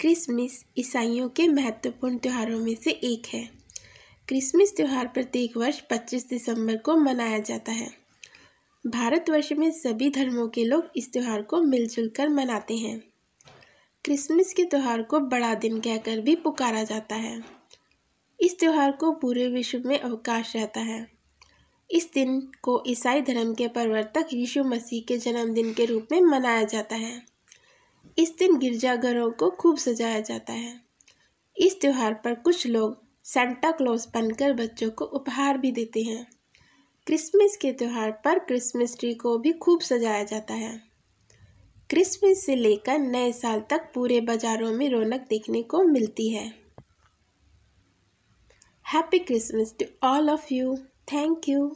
Christmas ईसाइयों के महत्वपूर्ण त्योहारों में से एक है क्रिसमस त्यौहार प्रत्येक वर्ष 25 दिसंबर को मनाया जाता है भारतवर्ष में सभी धर्मों के लोग इस त्यौहार को मिलजुल कर मनाते हैं क्रिसमस के त्यौहार को बड़ा दिन कहकर भी पुकारा जाता है इस त्यौहार को पूरे विश्व में अवकाश रहता है इस दिन को ईसाई धर्म के प्रवर्तक यीशु मसीह के जन्मदिन के रूप में मनाया जाता है इस दिन गिरजाघरों को खूब सजाया जाता है इस त्यौहार पर कुछ लोग सेंटा क्लॉज बनकर बच्चों को उपहार भी देते हैं क्रिसमस के त्यौहार पर क्रिसमस ट्री को भी खूब सजाया जाता है क्रिसमस से लेकर नए साल तक पूरे बाज़ारों में रौनक देखने को मिलती है happy Christmas to all of you thank you